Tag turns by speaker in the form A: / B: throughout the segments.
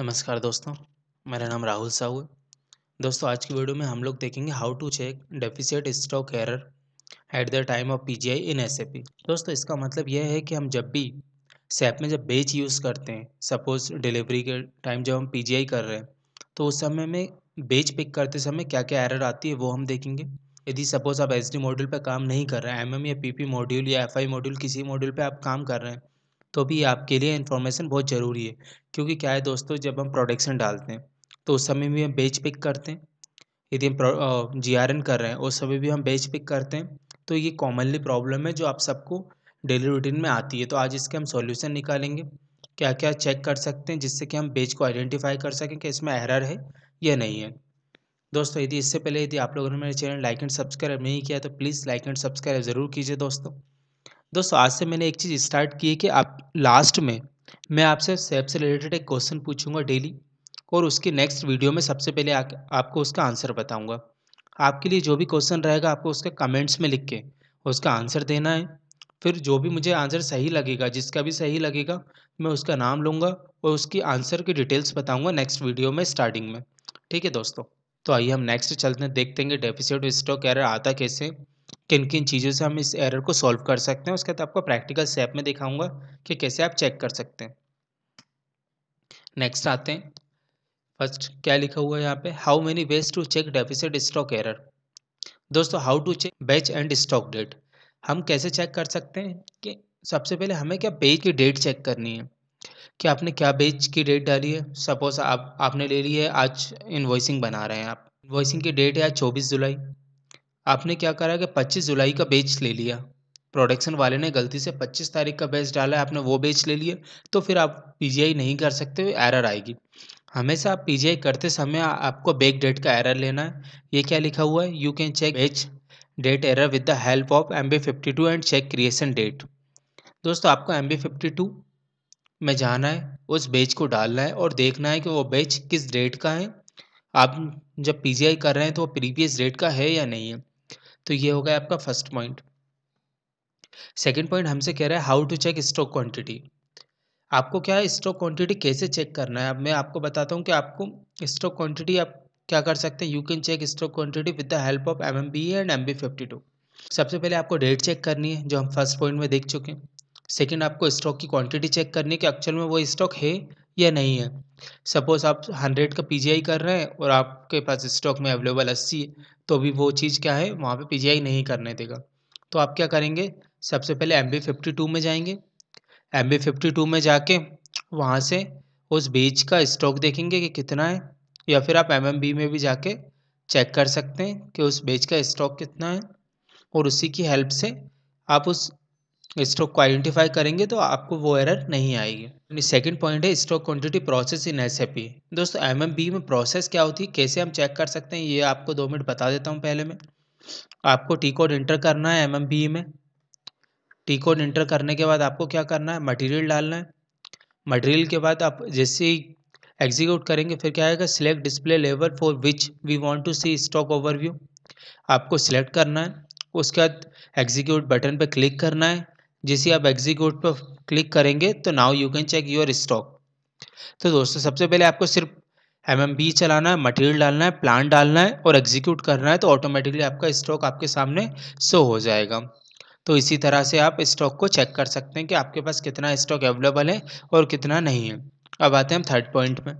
A: नमस्कार दोस्तों मेरा नाम राहुल साहू है दोस्तों आज की वीडियो में हम लोग देखेंगे how to check deficit stock error at the time of PGI in SAP दोस्तों इसका मतलब यह है कि हम जब भी सेप में जब बेच यूज़ करते हैं सपोज डिलीवरी के टाइम जब हम पीजीआई कर रहे हैं तो उस समय में बेच पिक करते समय क्या क्या एरर आती है वो हम देखेंगे यदि सपोज़ आप एस मॉड्यूल पर काम नहीं कर रहे हैं एम या पी मॉड्यूल या एफ मॉड्यूल किसी मॉड्यूल पर आप काम कर रहे हैं तो भी आपके लिए इन्फॉर्मेशन बहुत ज़रूरी है क्योंकि क्या है दोस्तों जब हम प्रोडक्शन डालते हैं तो उस समय भी हम बेच पिक करते हैं यदि हम जी आर एन कर रहे हैं उस समय भी हम बेच पिक करते हैं तो ये कॉमनली प्रॉब्लम है जो आप सबको डेली रूटीन में आती है तो आज इसके हम सॉल्यूशन निकालेंगे क्या क्या चेक कर सकते हैं जिससे कि हम बेच को आइडेंटिफाई कर सकें कि इसमें एरर है या नहीं है दोस्तों यदि इससे पहले यदि आप लोगों ने मेरे चैनल लाइक एंड सब्सक्राइब नहीं किया तो प्लीज़ लाइक एंड सब्सक्राइब ज़रूर कीजिए दोस्तों दोस्तों आज से मैंने एक चीज़ स्टार्ट की है कि आप लास्ट में मैं आपसे सेब से रिलेटेड एक क्वेश्चन पूछूंगा डेली और उसके नेक्स्ट वीडियो में सबसे पहले आ, आपको उसका आंसर बताऊंगा आपके लिए जो भी क्वेश्चन रहेगा आपको उसके कमेंट्स में लिख के उसका आंसर देना है फिर जो भी मुझे आंसर सही लगेगा जिसका भी सही लगेगा मैं उसका नाम लूँगा और उसकी आंसर की डिटेल्स बताऊँगा नेक्स्ट वीडियो में स्टार्टिंग में ठीक है दोस्तों तो आइए हम नेक्स्ट चलते हैं देखते हैं डेफिसिट स्टॉक एरर आता कैसे किन किन चीज़ों से हम इस एरर को सॉल्व कर सकते हैं उसके बाद आपको प्रैक्टिकल स्टेप में दिखाऊंगा कि कैसे आप चेक कर सकते हैं नेक्स्ट आते हैं फर्स्ट क्या लिखा हुआ है यहाँ पे how many ways to check deficit stock error दोस्तों how to check batch and stock date हम कैसे चेक कर सकते हैं कि सबसे पहले हमें क्या बेच की डेट चेक करनी है कि आपने क्या बेच की डेट डाली है सपोज आप आपने ले ली है आज इन्वॉइसिंग बना रहे हैं आप इन्वॉइसिंग की डेट है आज चौबीस जुलाई आपने क्या करा कि 25 जुलाई का बेच ले लिया प्रोडक्शन वाले ने गलती से 25 तारीख का बेच डाला है आपने वो बेच ले लिया तो फिर आप पीजीआई नहीं कर सकते एरर आएगी हमेशा आप पीजीआई करते समय आपको बैक डेट का एरर लेना है ये क्या लिखा हुआ है you can check batch date error with the help of M B fifty two and check creation date दोस्तों आपको एम बी फिफ्टी टू में जाना है उस बेच को डालना है और देखना है कि वो बेच किस डेट का है आप जब पीजीआई कर रहे हैं तो वो प्रीवियस डेट का है या नहीं है तो ये हो गया आपका फर्स्ट पॉइंट सेकेंड पॉइंट हमसे कह रहा है how to check stock quantity आपको क्या है स्टॉक क्वांटिटी कैसे चेक करना है अब मैं आपको बताता हूँ कि आपको स्टॉक क्वांटिटी आप क्या कर सकते हैं you can check stock quantity with the help of M M B and M B fifty two सबसे पहले आपको डेट चेक करनी है जो हम फर्स्ट पॉइंट में देख चुके हैं सेकेंड आपको स्टॉक की क्वांटिटी चेक करनी है कि एक्चुअल में वो स्टॉक है या नहीं है सपोज़ आप हंड्रेड का पी कर रहे हैं और आपके पास स्टॉक में अवेलेबल अस्सी है तो भी वो चीज़ क्या है वहाँ पे पी नहीं करने देगा तो आप क्या करेंगे सबसे पहले एम बी फिफ्टी टू में जाएंगे एम बी फिफ्टी टू में जाके वहाँ से उस बीज का स्टॉक देखेंगे कि कितना है या फिर आप एम एम बी में भी जाके चेक कर सकते हैं कि उस बीज का स्टॉक कितना है और उसी की हेल्प से आप उस स्ट्रोक को आइडेंटिफाई करेंगे तो आपको वो एरर नहीं आएगी सेकंड पॉइंट है stock quantity process in S दोस्तों एम में प्रोसेस क्या होती है कैसे हम चेक कर सकते हैं ये आपको दो मिनट बता देता हूँ पहले मैं आपको टी कोड इंटर करना है एम में टी कोड इंटर करने के बाद आपको क्या करना है मटेरियल डालना है मटेरियल के बाद आप जैसे एग्जीक्यूट करेंगे फिर क्या आएगा select display level for which we want to see stock overview आपको सिलेक्ट करना है उसके बाद एग्जीक्यूट बटन पर क्लिक करना है जैसे आप एग्जीक्यूट पर क्लिक करेंगे तो now you can check your stock तो दोस्तों सबसे पहले आपको सिर्फ एम चलाना है मटेरियल डालना है प्लान डालना है और एग्जीक्यूट करना है तो ऑटोमेटिकली आपका स्टॉक आपके सामने शो हो जाएगा तो इसी तरह से आप स्टॉक को चेक कर सकते हैं कि आपके पास कितना स्टॉक अवेलेबल है और कितना नहीं है अब आते हैं हम थर्ड पॉइंट में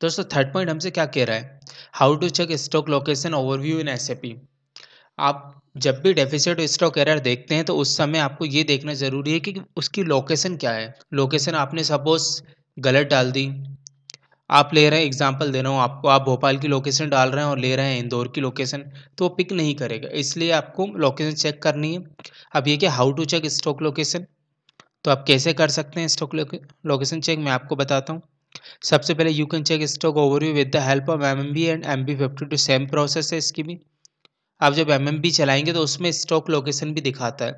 A: दोस्तों थर्ड पॉइंट हमसे क्या कह रहा है how to check stock location overview in S आप जब भी डेफिसिट स्टॉक एरर देखते हैं तो उस समय आपको ये देखना ज़रूरी है कि उसकी लोकेशन क्या है लोकेशन आपने सपोज गलत डाल दी आप ले रहे हैं एग्जाम्पल दे रहा हूँ आपको आप भोपाल की लोकेशन डाल रहे हैं और ले रहे हैं इंदौर की लोकेशन तो वो पिक नहीं करेगा इसलिए आपको लोकेशन चेक करनी है अब ये कि how to check stock location तो आप कैसे कर सकते हैं स्टॉक लोकेशन चेक मैं आपको बताता हूँ सबसे पहले you can check stock overview with the help of M M B and M B fifty two same process है इसकी भी आप जब एम चलाएंगे तो उसमें स्टॉक लोकेशन भी दिखाता है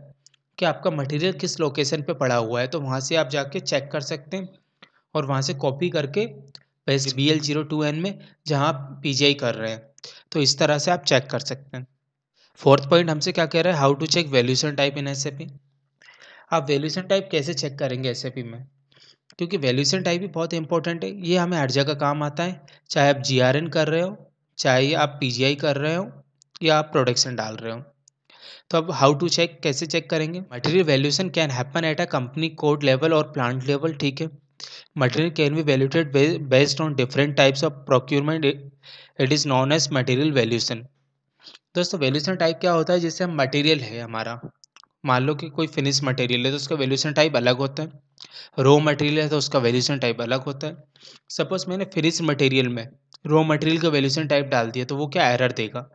A: कि आपका मटेरियल किस लोकेशन पे पड़ा हुआ है तो वहाँ से आप जाके चेक कर सकते हैं और वहाँ से कॉपी करके paste B L zero two N में जहाँ पी जी आई कर रहे हैं तो इस तरह से आप चेक कर सकते हैं फोर्थ पॉइंट हमसे क्या कह रहा है how to check valuation type in S आप वैल्यूशन टाइप कैसे चेक करेंगे एस में क्योंकि वैल्यूशन टाइप भी बहुत इंपॉर्टेंट है ये हमें हर जगह काम आता है चाहे आप जी कर रहे हो चाहे आप पी कर रहे हो कि आप प्रोडक्शन डाल रहे हो तो अब हाउ टू चेक कैसे चेक करेंगे material valuation can happen at a company code level और प्लांट लेवल ठीक है material can be valuated based on different types of procurement it is known as material valuation दोस्तों वैल्यूएशन टाइप क्या होता है जैसे मटेरियल है हमारा मान लो कि कोई फिनिश मटेरियल है तो उसका वैल्यूएशन टाइप अलग होता है रो मटेरियल है तो उसका वैल्यूएशन टाइप अलग होता है सपोज मैंने फिनिश मटेरियल में रो मटेरियल का वैल्यूएशन टाइप डाल दिया तो वो क्या एरर देगा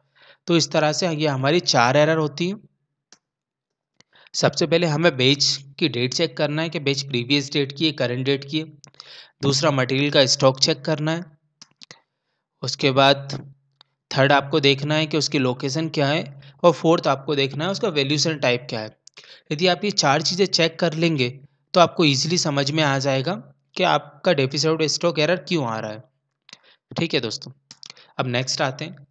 A: तो इस तरह से ये हमारी चार एरर होती हैं सबसे पहले हमें बेच की डेट चेक करना है कि बेच प्रीवियस डेट की है करंट डेट की है दूसरा मटेरियल का स्टॉक चेक करना है उसके बाद थर्ड आपको देखना है कि उसकी लोकेशन क्या है और फोर्थ आपको देखना है उसका वैल्यूशन टाइप क्या है यदि आप ये चार चीज़ें चेक कर लेंगे तो आपको ईजिली समझ में आ जाएगा कि आपका डेफिसिट स्टॉक एरर क्यों आ रहा है ठीक है दोस्तों अब नेक्स्ट आते हैं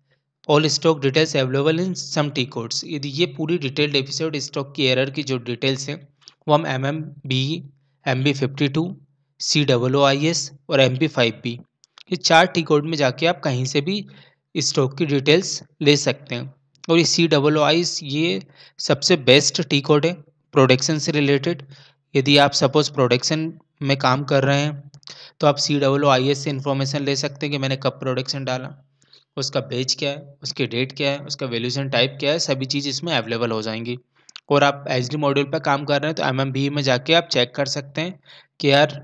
A: all stock details available in some T codes यदि ये पूरी डिटेल्ड एपिसोड स्टॉक की एरर की जो डिटेल्स हैं वो हम M M B M B fifty two C double O I S और एम बी फाइव बी ये चार टी कोड में जाके आप कहीं से भी स्टॉक की डिटेल्स ले सकते हैं और ये सी डबल ओ एस ये सबसे बेस्ट टी कोड है प्रोडक्शन से रिलेटेड यदि आप सपोज प्रोडक्शन में काम कर रहे हैं तो आप C double O I S से इन्फॉर्मेशन ले सकते हैं कि मैंने कब प्रोडक्शन डाला उसका पेज क्या है उसकी डेट क्या है उसका वैल्यूशन टाइप क्या है सभी चीज़ इसमें अवेलेबल हो जाएंगी और आप एच डी मॉड्यूल पर काम कर रहे हैं तो एम एम बी में जाके आप चेक कर सकते हैं कि यार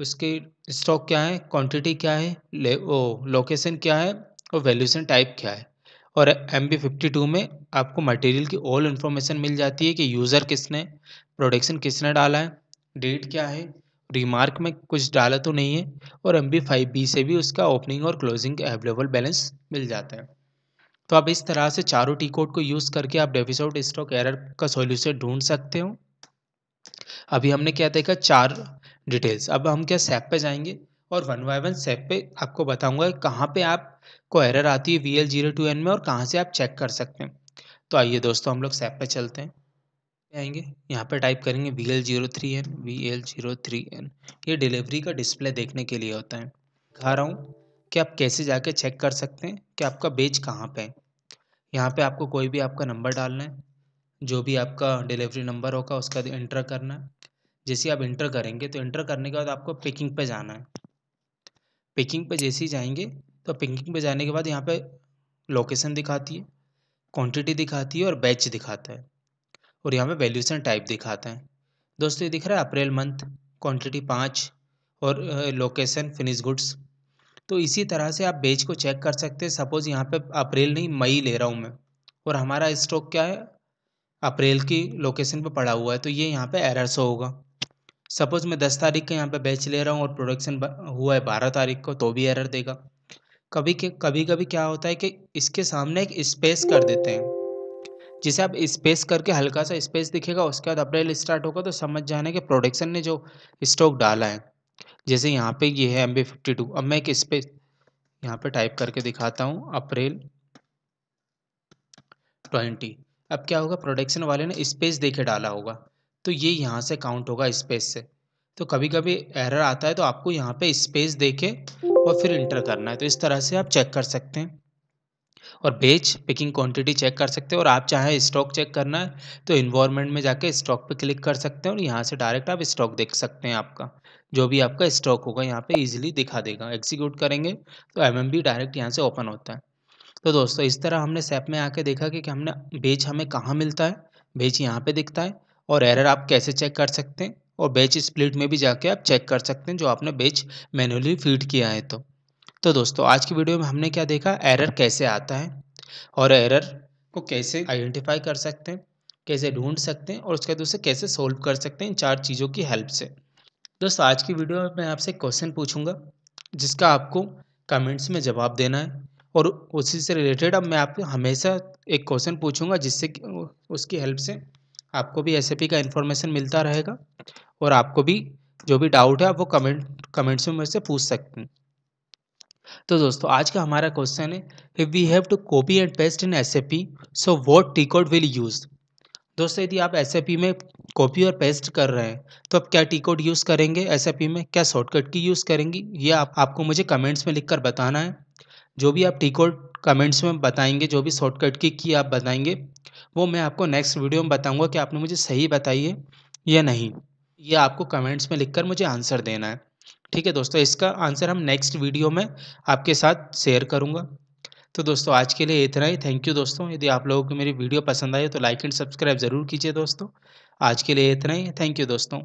A: उसके स्टॉक क्या है क्वांटिटी क्या है वो लोकेशन क्या है और वैल्यूशन टाइप क्या है और एम बी फिफ्टी टू में आपको मटेरियल की ऑल इन्फॉर्मेशन मिल जाती है कि यूज़र किसने प्रोडक्शन किसने डाला है डेट क्या है रिमार्क में कुछ डाला तो नहीं है और एम बी फाइव बी से भी उसका ओपनिंग और क्लोजिंग अवेलेबल बैलेंस मिल जाता है तो आप इस तरह से चारों टी कोड को यूज़ करके आप डेफिसोट स्टॉक एरर का सॉल्यूशन ढूंढ सकते हो अभी हमने क्या देखा चार डिटेल्स अब हम क्या सेप पे जाएंगे और वन बाय वन सेप पे आपको बताऊंगा कहाँ पे आपको एरर आती है V L zero two N में और कहाँ से आप चेक कर सकते हैं तो आइए दोस्तों हम लोग सेप पे चलते हैं आएंगे यहाँ पर टाइप करेंगे V L zero three N V L zero three N ये डिलीवरी का डिस्प्ले देखने के लिए होता है दिखा रहा हूँ कि आप कैसे जाके चेक कर सकते हैं कि आपका बेच कहाँ पे है यहाँ पे आपको कोई भी आपका नंबर डालना है जो भी आपका डिलीवरी नंबर होगा उसका इंटर करना है जैसे आप इंटर करेंगे तो इंटर करने के बाद आपको पिकिंग पे जाना है पिकिंग पे जैसे ही जाएंगे तो पिकिंग पे जाने के बाद यहाँ पे लोकेशन दिखाती है क्वांटिटी दिखाती है और बैच दिखाता है और यहाँ पे वैल्यूशन टाइप दिखाते हैं दोस्तों ये दिख रहा है अप्रैल मंथ क्वांटिटी पाँच और लोकेशन फिनिश गुड्स तो इसी तरह से आप बेच को चेक कर सकते हैं सपोज़ यहाँ पे अप्रैल नहीं मई ले रहा हूँ मैं और हमारा स्टॉक क्या है अप्रैल की लोकेशन पर पड़ा हुआ है तो ये यहाँ पर एरर शो होगा सपोज़ मैं दस तारीख का यहाँ पर बेच ले रहा हूँ और प्रोडक्शन हुआ है बारह तारीख को तो भी एरर देगा कभी के कभी कभी क्या होता है कि इसके सामने एक स्पेस कर देते हैं जिसे आप स्पेस करके हल्का सा स्पेस दिखेगा उसके बाद अप्रैल स्टार्ट होगा तो समझ जाना कि प्रोडक्शन ने जो स्टॉक डाला है जैसे यहाँ पे ये है एम बी फिफ्टी टू अब मैं एक स्पेस यहाँ पे टाइप करके दिखाता हूँ अप्रैल ट्वेंटी अब क्या होगा प्रोडक्शन वाले ने स्पेस देखे डाला होगा तो ये यहाँ से काउंट होगा स्पेस से तो कभी कभी एरर आता है तो आपको यहाँ पे स्पेस देखे और फिर इंटर करना है तो इस तरह से आप चेक कर सकते हैं और बेच पिकिंग क्वांटिटी चेक कर सकते हैं और आप चाहें स्टॉक चेक करना है तो इन्वायरमेंट में जाके स्टॉक पे क्लिक कर सकते हैं और यहाँ से डायरेक्ट आप स्टॉक देख सकते हैं आपका जो भी आपका स्टॉक होगा यहाँ पे इजीली दिखा देगा एग्जीक्यूट करेंगे तो एम डायरेक्ट यहाँ से ओपन होता है तो दोस्तों इस तरह हमने सेप में आके देखा कि, हमने बेच हमें कहाँ मिलता है बेच यहाँ पर दिखता है और एरर आप कैसे चेक कर सकते हैं और बेच स्प्लिट में भी जाके आप चेक कर सकते हैं जो आपने बेच मैनुअली फीड किया है तो तो दोस्तों आज की वीडियो में हमने क्या देखा एरर कैसे आता है और एरर को कैसे आइडेंटिफाई कर सकते हैं कैसे ढूंढ सकते हैं और उसके बाद उसे कैसे सोल्व कर सकते हैं इन चार चीज़ों की हेल्प से दोस्तों आज की वीडियो में मैं आपसे क्वेश्चन पूछूंगा जिसका आपको कमेंट्स में जवाब देना है और उसी से रिलेटेड अब मैं आपको हमेशा एक क्वेश्चन पूछूंगा जिससे उसकी हेल्प से आपको भी एस का इन्फॉर्मेशन मिलता रहेगा और आपको भी जो भी डाउट है आप वो कमेंट कमेंट्स में मुझसे पूछ सकते हैं तो दोस्तों आज का हमारा क्वेश्चन है if we have to copy and paste in S P so what T code will use दोस्तों यदि आप एस में कॉपी और पेस्ट कर रहे हैं तो आप क्या टी कोड यूज़ करेंगे एस में क्या शॉर्टकट की यूज़ करेंगी ये आप, आपको मुझे कमेंट्स में लिखकर बताना है जो भी आप टी कोड कमेंट्स में बताएंगे जो भी शॉर्टकट की की आप बताएंगे वो मैं आपको नेक्स्ट वीडियो में बताऊंगा कि आपने मुझे सही बताई है या नहीं ये आपको कमेंट्स में लिखकर मुझे आंसर देना है ठीक है दोस्तों इसका आंसर हम नेक्स्ट वीडियो में आपके साथ शेयर करूँगा तो दोस्तों आज के लिए इतना ही थैंक यू दोस्तों यदि आप लोगों को मेरी वीडियो पसंद आए तो लाइक एंड सब्सक्राइब ज़रूर कीजिए दोस्तों आज के लिए इतना ही थैंक यू दोस्तों